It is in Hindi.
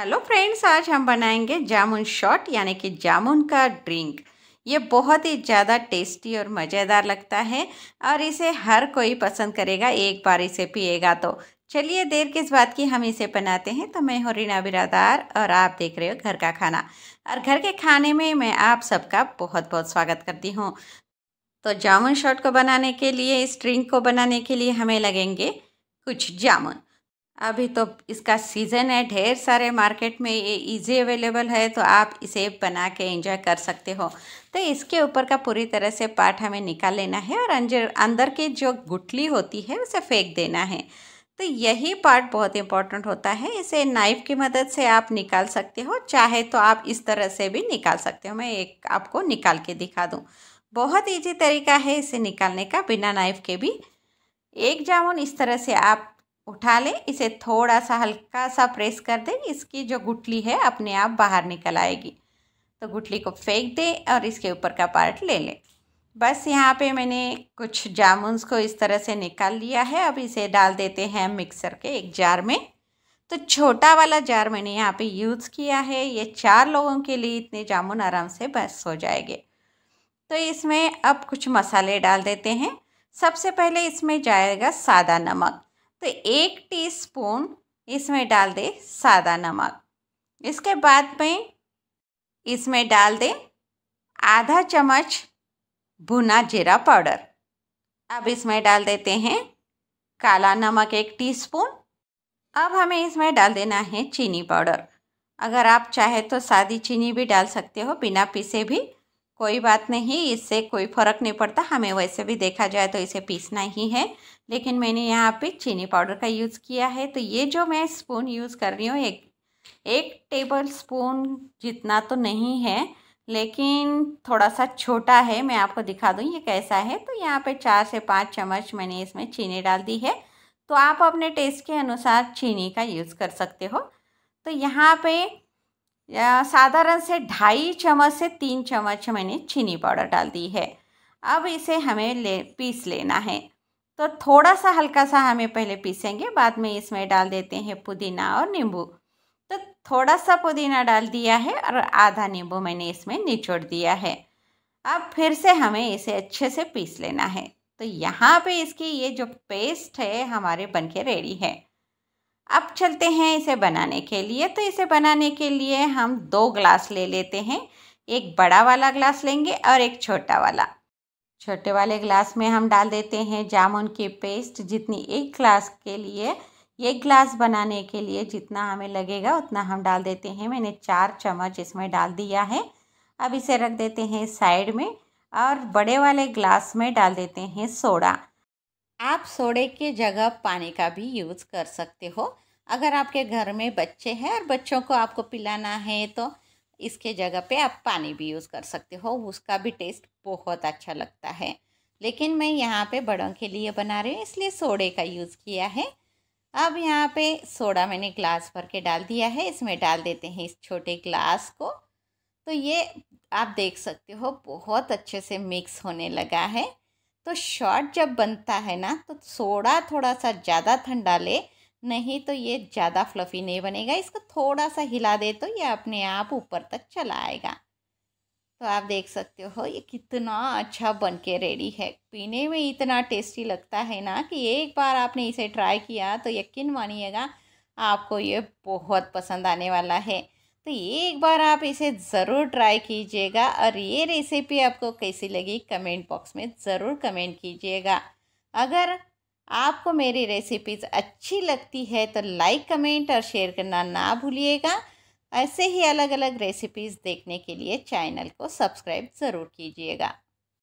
हेलो फ्रेंड्स आज हम बनाएंगे जामुन शॉट यानी कि जामुन का ड्रिंक ये बहुत ही ज़्यादा टेस्टी और मज़ेदार लगता है और इसे हर कोई पसंद करेगा एक बार इसे पिएगा तो चलिए देर किस बात की हम इसे बनाते हैं तो मैं हूँ रीना बिरादार और आप देख रहे हो घर का खाना और घर के खाने में मैं आप सबका बहुत बहुत स्वागत करती हूँ तो जामुन शॉट को बनाने के लिए इस ड्रिंक को बनाने के लिए हमें लगेंगे कुछ जामुन अभी तो इसका सीज़न है ढेर सारे मार्केट में ये इजी अवेलेबल है तो आप इसे बना के एंजॉय कर सकते हो तो इसके ऊपर का पूरी तरह से पार्ट हमें निकाल लेना है और अंजर अंदर की जो गुटली होती है उसे फेंक देना है तो यही पार्ट बहुत इंपॉर्टेंट होता है इसे नाइफ़ की मदद से आप निकाल सकते हो चाहे तो आप इस तरह से भी निकाल सकते हो मैं एक आपको निकाल के दिखा दूँ बहुत ईजी तरीका है इसे निकालने का बिना नाइफ़ के भी एक जामुन इस तरह से आप उठा लें इसे थोड़ा सा हल्का सा प्रेस कर दें इसकी जो गुठली है अपने आप बाहर निकल आएगी तो गुठली को फेंक दें और इसके ऊपर का पार्ट ले लें बस यहाँ पे मैंने कुछ जामुन्स को इस तरह से निकाल लिया है अब इसे डाल देते हैं मिक्सर के एक जार में तो छोटा वाला जार मैंने यहाँ पे यूज़ किया है ये चार लोगों के लिए इतने जामुन आराम से बस हो जाएंगे तो इसमें अब कुछ मसाले डाल देते हैं सबसे पहले इसमें जाएगा सादा नमक तो एक टीस्पून इसमें डाल दें सादा नमक इसके बाद में इसमें डाल दें आधा चम्मच भुना जीरा पाउडर अब इसमें डाल देते हैं काला नमक एक टीस्पून अब हमें इसमें डाल देना है चीनी पाउडर अगर आप चाहे तो सादी चीनी भी डाल सकते हो बिना पीसे भी कोई बात नहीं इससे कोई फ़र्क नहीं पड़ता हमें वैसे भी देखा जाए तो इसे पीसना ही है लेकिन मैंने यहाँ पे चीनी पाउडर का यूज़ किया है तो ये जो मैं स्पून यूज़ कर रही हूँ एक एक टेबल स्पून जितना तो नहीं है लेकिन थोड़ा सा छोटा है मैं आपको दिखा दूँ ये कैसा है तो यहाँ पे चार से पाँच चम्मच मैंने इसमें चीनी डाल दी है तो आप अपने टेस्ट के अनुसार चीनी का यूज़ कर सकते हो तो यहाँ पर साधारण से ढाई चम्मच से तीन चम्मच मैंने चीनी पाउडर डाल दी है अब इसे हमें ले पीस लेना है तो थोड़ा सा हल्का सा हमें पहले पीसेंगे बाद में इसमें डाल देते हैं पुदीना और नींबू तो थोड़ा सा पुदीना डाल दिया है और आधा नींबू मैंने इसमें निचोड़ दिया है अब फिर से हमें इसे अच्छे से पीस लेना है तो यहाँ पे इसकी ये जो पेस्ट है हमारे बनके रेडी है अब चलते हैं इसे बनाने के लिए तो इसे बनाने के लिए हम दो ग्लास ले लेते हैं एक बड़ा वाला ग्लास लेंगे और एक छोटा वाला छोटे वाले ग्लास में हम डाल देते हैं जामुन की पेस्ट जितनी एक ग्लास के लिए एक ग्लास बनाने के लिए जितना हमें लगेगा उतना हम डाल देते हैं मैंने चार चम्मच इसमें डाल दिया है अब इसे रख देते हैं साइड में और बड़े वाले ग्लास में डाल देते हैं सोडा आप सोडे के जगह पानी का भी यूज़ कर सकते हो अगर आपके घर में बच्चे हैं और बच्चों को आपको पिलाना है तो इसके जगह पे आप पानी भी यूज़ कर सकते हो उसका भी टेस्ट बहुत अच्छा लगता है लेकिन मैं यहाँ पे बड़ों के लिए बना रही हूँ इसलिए सोडे का यूज़ किया है अब यहाँ पे सोडा मैंने ग्लास भर के डाल दिया है इसमें डाल देते हैं इस छोटे ग्लास को तो ये आप देख सकते हो बहुत अच्छे से मिक्स होने लगा है तो शॉट जब बनता है ना तो सोडा थोड़ा सा ज़्यादा ठंडा ले नहीं तो ये ज़्यादा फ्लफ़ी नहीं बनेगा इसको थोड़ा सा हिला दे तो ये अपने आप ऊपर तक चला आएगा तो आप देख सकते हो ये कितना अच्छा बन के रेडी है पीने में इतना टेस्टी लगता है ना कि एक बार आपने इसे ट्राई किया तो यकीन मानिएगा आपको ये बहुत पसंद आने वाला है तो ये एक बार आप इसे ज़रूर ट्राई कीजिएगा और ये रेसिपी आपको कैसी लगी कमेंट बॉक्स में ज़रूर कमेंट कीजिएगा अगर आपको मेरी रेसिपीज़ अच्छी लगती है तो लाइक कमेंट और शेयर करना ना भूलिएगा ऐसे ही अलग अलग रेसिपीज़ देखने के लिए चैनल को सब्सक्राइब ज़रूर कीजिएगा